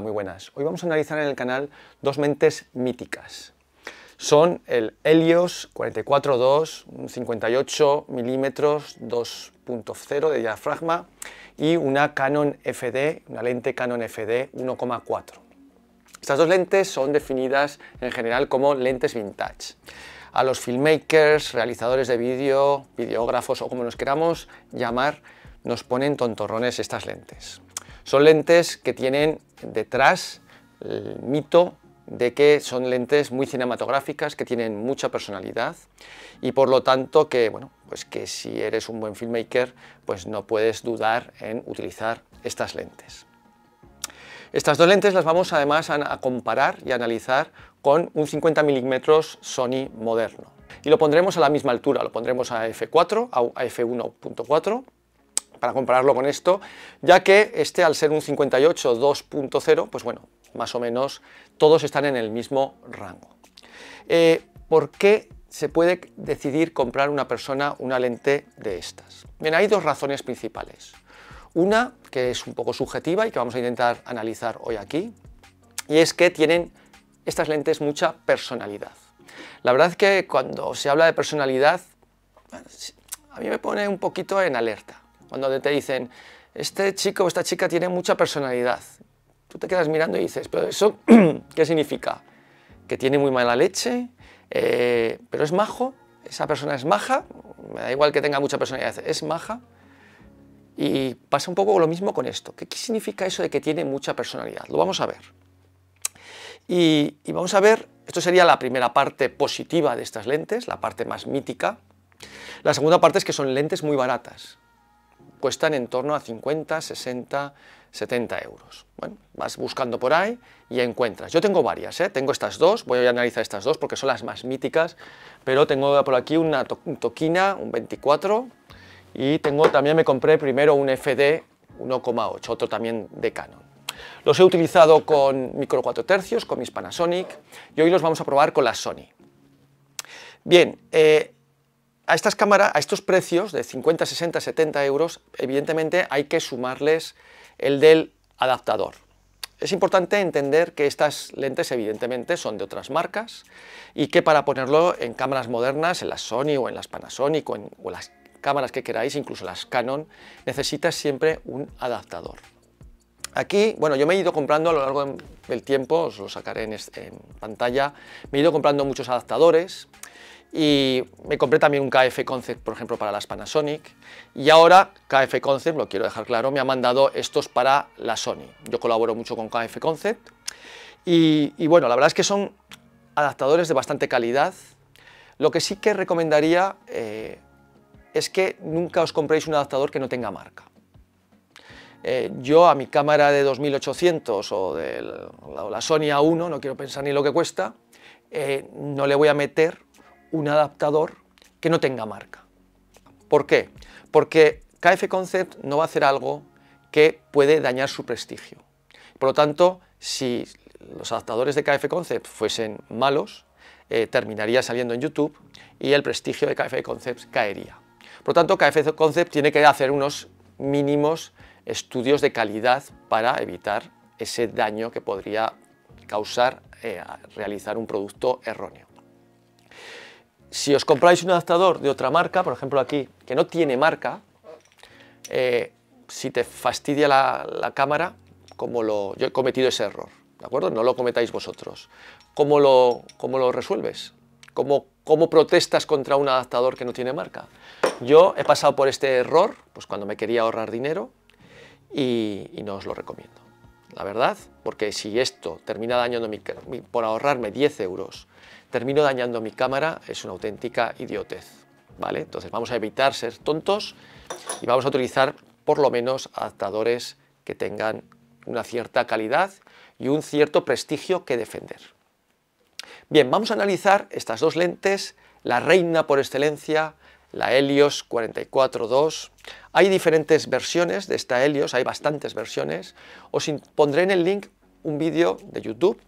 Muy buenas. Hoy vamos a analizar en el canal dos mentes míticas. Son el Helios 44.2, 58 milímetros 2.0 de diafragma y una Canon FD, una lente Canon FD 1.4. Estas dos lentes son definidas en general como lentes vintage. A los filmmakers, realizadores de vídeo, videógrafos o como nos queramos llamar, nos ponen tontorrones estas lentes. Son lentes que tienen detrás el mito de que son lentes muy cinematográficas, que tienen mucha personalidad y por lo tanto que, pues que si eres un buen filmmaker, pues no puedes dudar en utilizar estas lentes. Estas dos lentes las vamos además a, comparar y analizar con un 50 mm Sony moderno. Y lo pondremos a la misma altura, lo pondremos a f4, a f1.4 para compararlo con esto, ya que este al ser un 58 2.0, pues bueno, más o menos todos están en el mismo rango. Eh, ¿Por qué se puede decidir comprar una persona una lente de estas? Bien, hay dos razones principales. Una que es un poco subjetiva y que vamos a intentar analizar hoy aquí, y es que tienen estas lentes mucha personalidad. La verdad es que cuando se habla de personalidad, a mí me pone un poquito en alerta. Cuando te dicen, este chico o esta chica tiene mucha personalidad, tú te quedas mirando y dices, pero eso, ¿qué significa? ¿Que tiene muy mala leche? Eh, ¿Pero es majo? ¿Esa persona es maja? Me da igual que tenga mucha personalidad, ¿es maja? Y pasa un poco lo mismo con esto. ¿Qué, significa eso de que tiene mucha personalidad? Lo vamos a ver. y vamos a ver, esto sería la primera parte positiva de estas lentes, la parte más mítica. La segunda parte es que son lentes muy baratas cuestan en torno a 50, 60, 70 euros. Bueno, vas buscando por ahí y encuentras. Yo tengo varias, ¿eh? tengo estas dos, voy a analizar estas dos porque son las más míticas, pero tengo por aquí una toquina, un 24, y tengo también me compré primero un FD 1,8, otro también de Canon. Los he utilizado con micro 4 tercios, con mis Panasonic, y hoy los vamos a probar con la Sony. Bien, eh, a estas cámaras, a estos precios de 50, 60, 70 euros, evidentemente hay que sumarles el del adaptador. Es importante entender que estas lentes evidentemente son de otras marcas y que para ponerlo en cámaras modernas, en las Sony o en las Panasonic o en, las cámaras que queráis, incluso las Canon, necesitas siempre un adaptador. Aquí, bueno, yo me he ido comprando a lo largo del tiempo, os lo sacaré en, en pantalla, me he ido comprando muchos adaptadores, y me compré también un KF Concept, por ejemplo, para las Panasonic. Y ahora KF Concept, lo quiero dejar claro, me ha mandado estos para la Sony. Yo colaboro mucho con KF Concept. Y, bueno, la verdad es que son adaptadores de bastante calidad. Lo que sí que recomendaría eh, es que nunca os compréis un adaptador que no tenga marca. Eh, yo a mi cámara de 2800 o de la, Sony A1, no quiero pensar ni lo que cuesta, eh, no le voy a meter un adaptador que no tenga marca. ¿Por qué? Porque KF Concept no va a hacer algo que puede dañar su prestigio. Por lo tanto, si los adaptadores de KF Concept fuesen malos, eh, terminaría saliendo en YouTube y el prestigio de KF Concept caería. Por lo tanto, KF Concept tiene que hacer unos mínimos estudios de calidad para evitar ese daño que podría causar eh, realizar un producto erróneo. Si os compráis un adaptador de otra marca, por ejemplo aquí, que no tiene marca, eh, si te fastidia la, cámara, como lo, yo he cometido ese error, ¿de acuerdo? No lo cometáis vosotros. ¿Cómo lo, cómo lo resuelves? ¿Cómo, ¿Cómo protestas contra un adaptador que no tiene marca? Yo he pasado por este error, pues cuando me quería ahorrar dinero, y no os lo recomiendo la verdad, porque si esto termina dañando mi, por ahorrarme 10 euros, termino dañando mi cámara, es una auténtica idiotez, ¿vale? Entonces vamos a evitar ser tontos y vamos a utilizar por lo menos adaptadores que tengan una cierta calidad y un cierto prestigio que defender. Bien, vamos a analizar estas dos lentes, la reina por excelencia, la Helios 44.2. Hay diferentes versiones de esta Helios, hay bastantes versiones. Os pondré en el link un vídeo de YouTube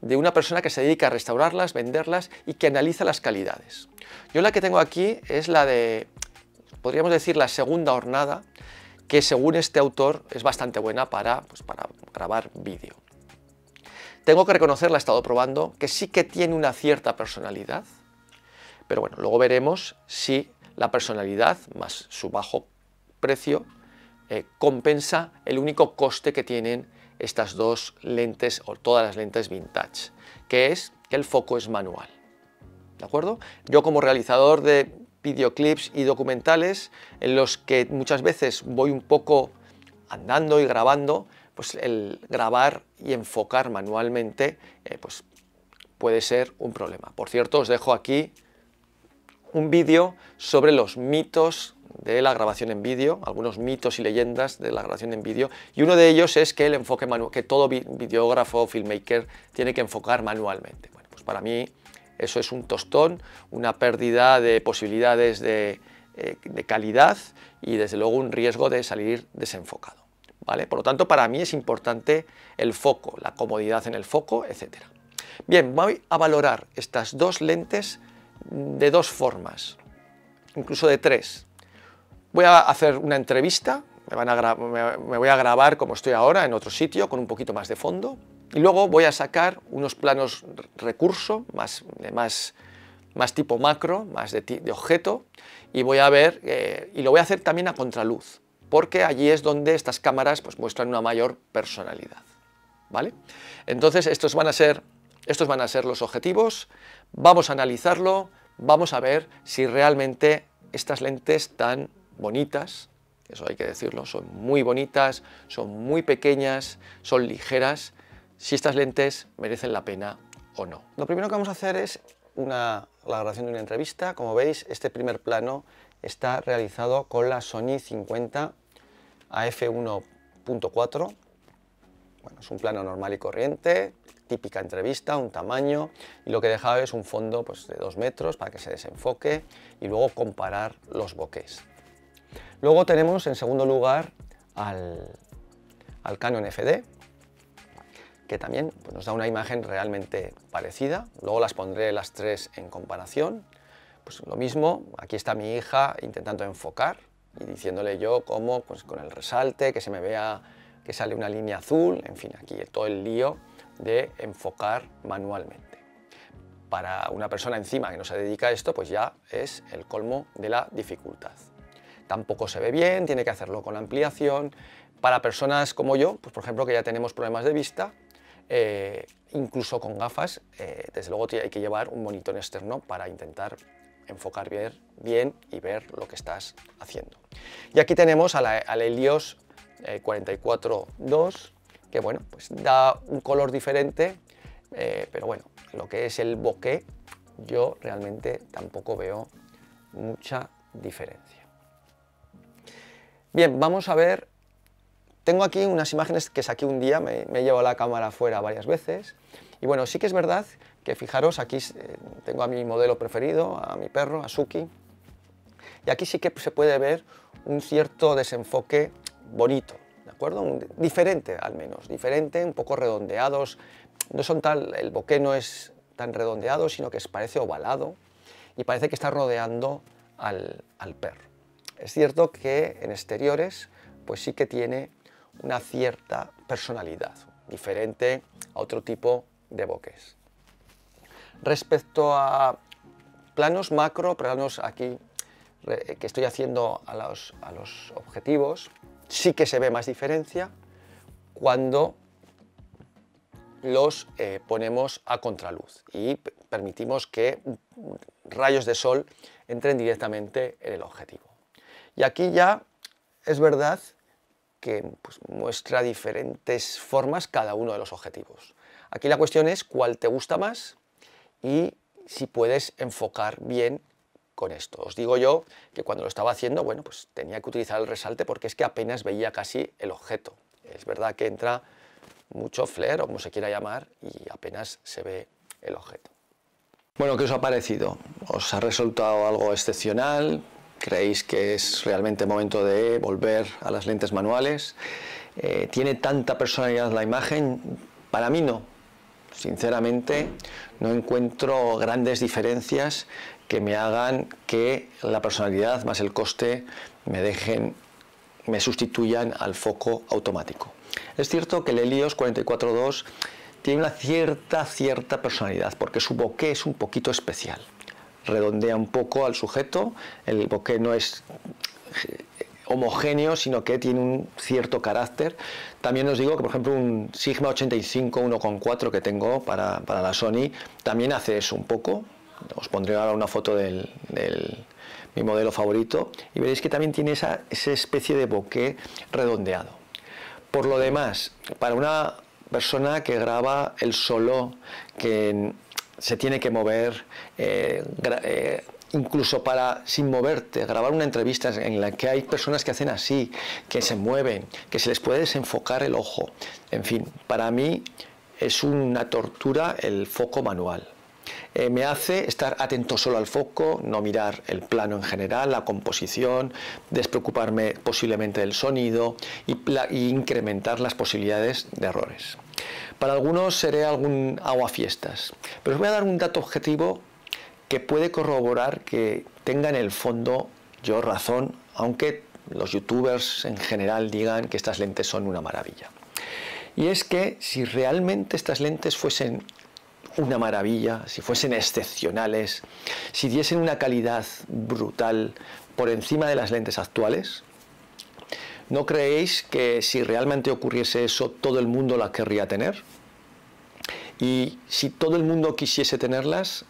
de una persona que se dedica a restaurarlas, venderlas y que analiza las calidades. Yo la que tengo aquí es la de, podríamos decir, la segunda hornada, que según este autor es bastante buena para, pues, para grabar vídeo. Tengo que reconocer, la he estado probando, que sí que tiene una cierta personalidad, pero bueno, luego veremos si la personalidad más su bajo precio eh, compensa el único coste que tienen estas dos lentes o todas las lentes vintage, que es que el foco es manual. ¿De acuerdo? Yo como realizador de videoclips y documentales en los que muchas veces voy un poco andando y grabando, pues el grabar y enfocar manualmente eh, pues puede ser un problema. Por cierto, os dejo aquí un vídeo sobre los mitos de la grabación en vídeo, algunos mitos y leyendas de la grabación en vídeo, y uno de ellos es que el enfoque manual, que todo videógrafo, o filmmaker, tiene que enfocar manualmente. Bueno, pues para mí eso es un tostón, una pérdida de posibilidades de, eh, de calidad y desde luego un riesgo de salir desenfocado. ¿vale? Por lo tanto, para mí es importante el foco, la comodidad en el foco, etc. Bien, voy a valorar estas dos lentes de dos formas, incluso de tres. Voy a hacer una entrevista, me, van a me, voy a grabar como estoy ahora en otro sitio con un poquito más de fondo y luego voy a sacar unos planos recurso más, más, más tipo macro, más de, de objeto y voy a ver, eh, y lo voy a hacer también a contraluz porque allí es donde estas cámaras pues, muestran una mayor personalidad. ¿Vale? Entonces estos van a ser estos van a ser los objetivos, vamos a analizarlo, vamos a ver si realmente estas lentes tan bonitas, eso hay que decirlo, son muy bonitas, son muy pequeñas, son ligeras, si estas lentes merecen la pena o no. Lo primero que vamos a hacer es una, la grabación de una entrevista. Como veis, este primer plano está realizado con la Sony 50 AF1.4. Bueno, es un plano normal y corriente, típica entrevista, un tamaño, y lo que dejaba es un fondo pues, de dos metros para que se desenfoque y luego comparar los boqués. Luego tenemos en segundo lugar al, al Canon FD, que también pues, nos da una imagen realmente parecida. Luego las pondré las tres en comparación. Pues lo mismo, aquí está mi hija intentando enfocar y diciéndole yo cómo, pues con el resalte, que se me vea que sale una línea azul, en fin, aquí todo el lío de enfocar manualmente. Para una persona encima que no se dedica a esto, pues ya es el colmo de la dificultad. Tampoco se ve bien, tiene que hacerlo con ampliación. Para personas como yo, pues por ejemplo que ya tenemos problemas de vista, eh, incluso con gafas, eh, desde luego hay que llevar un monitor externo para intentar enfocar bien, bien y ver lo que estás haciendo. Y aquí tenemos a la, al Helios 44.2 eh, que bueno, pues da un color diferente, eh, pero bueno, lo que es el bokeh, yo realmente tampoco veo mucha diferencia. Bien, vamos a ver, tengo aquí unas imágenes que saqué un día, me, me he llevado la cámara afuera varias veces, y bueno, sí que es verdad que fijaros, aquí eh, tengo a mi modelo preferido, a mi perro, a Suki, y aquí sí que se puede ver un cierto desenfoque bonito, ¿de acuerdo? Diferente al menos, diferente, un poco redondeados, no son tal, el boque no es tan redondeado, sino que parece ovalado y parece que está rodeando al, al perro. Es cierto que en exteriores, pues sí que tiene una cierta personalidad, diferente a otro tipo de boques. Respecto a planos macro, planos aquí que estoy haciendo a los, a los objetivos, Sí que se ve más diferencia cuando los eh, ponemos a contraluz y permitimos que rayos de sol entren directamente en el objetivo. Y aquí ya es verdad que pues, muestra diferentes formas cada uno de los objetivos. Aquí la cuestión es cuál te gusta más y si puedes enfocar bien con esto. Os digo yo que cuando lo estaba haciendo, bueno, pues tenía que utilizar el resalte porque es que apenas veía casi el objeto. Es verdad que entra mucho flare, o como se quiera llamar, y apenas se ve el objeto. Bueno, ¿qué os ha parecido? ¿Os ha resultado algo excepcional? ¿Creéis que es realmente momento de volver a las lentes manuales? Eh, ¿Tiene tanta personalidad la imagen? Para mí no. Sinceramente, no encuentro grandes diferencias que me hagan que la personalidad más el coste me dejen, me sustituyan al foco automático. Es cierto que el Helios 44.2 tiene una cierta, cierta personalidad, porque su bokeh es un poquito especial. Redondea un poco al sujeto, el bokeh no es eh, homogéneo, sino que tiene un cierto carácter. También os digo que, por ejemplo, un Sigma 85 1.4 que tengo para, para la Sony también hace eso un poco, os pondré ahora una foto del, mi modelo favorito y veréis que también tiene esa, especie de bokeh redondeado. Por lo demás, para una persona que graba el solo, que se tiene que mover, eh, eh, incluso para sin moverte, grabar una entrevista en la que hay personas que hacen así, que se mueven, que se les puede desenfocar el ojo, en fin, para mí es una tortura el foco manual. Eh, me hace estar atento solo al foco, no mirar el plano en general, la composición, despreocuparme posiblemente del sonido y, incrementar las posibilidades de errores. Para algunos seré algún agua fiestas, pero os voy a dar un dato objetivo que puede corroborar que tenga en el fondo yo razón, aunque los youtubers en general digan que estas lentes son una maravilla. Y es que si realmente estas lentes fuesen una maravilla, si fuesen excepcionales, si diesen una calidad brutal por encima de las lentes actuales? ¿No creéis que si realmente ocurriese eso todo el mundo las querría tener? Y si todo el mundo quisiese tenerlas,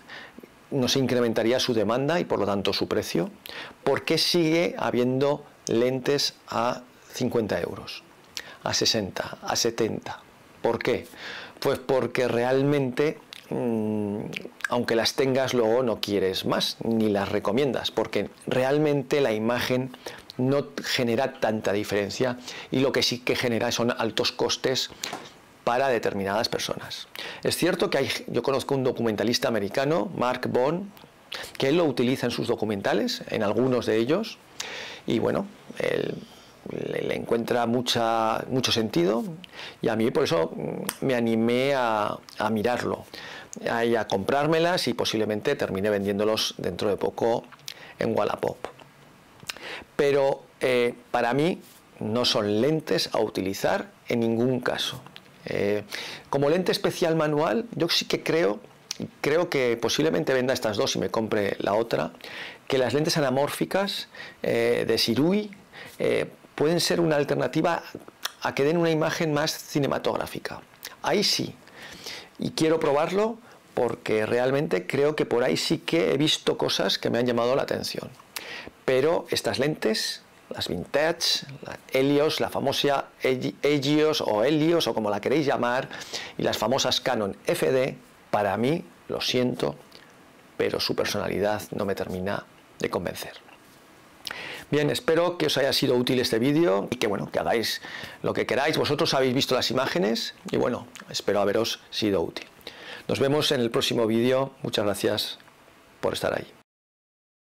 no se incrementaría su demanda y por lo tanto su precio. ¿Por qué sigue habiendo lentes a 50 euros, a 60, a 70? ¿Por qué? Pues porque realmente Mm, aunque las tengas luego no quieres más ni las recomiendas porque realmente la imagen no genera tanta diferencia y lo que sí que genera son altos costes para determinadas personas. Es cierto que yo conozco un documentalista americano, Mark Bond, que él lo utiliza en sus documentales, en algunos de ellos, y bueno, él le, encuentra mucha, mucho sentido y a mí por eso mm, me animé a mirarlo a comprármelas y posiblemente termine vendiéndolos dentro de poco en Wallapop. Pero eh, para mí no son lentes a utilizar en ningún caso. Eh, como lente especial manual, yo sí que creo, creo que posiblemente venda estas dos y me compre la otra, que las lentes anamórficas eh, de Sirui pueden ser una alternativa a que den una imagen más cinematográfica. Ahí sí, y quiero probarlo porque realmente creo que por ahí sí que he visto cosas que me han llamado la atención. Pero estas lentes, las vintage, la Helios, la famosa Helios o Helios o como la queréis llamar, y las famosas Canon FD, para mí, lo siento, pero su personalidad no me termina de convencer. Bien, espero que os haya sido útil este vídeo y que bueno, que hagáis lo que queráis. Vosotros habéis visto las imágenes y bueno, espero haberos sido útil. Nos vemos en el próximo vídeo. Muchas gracias por estar ahí.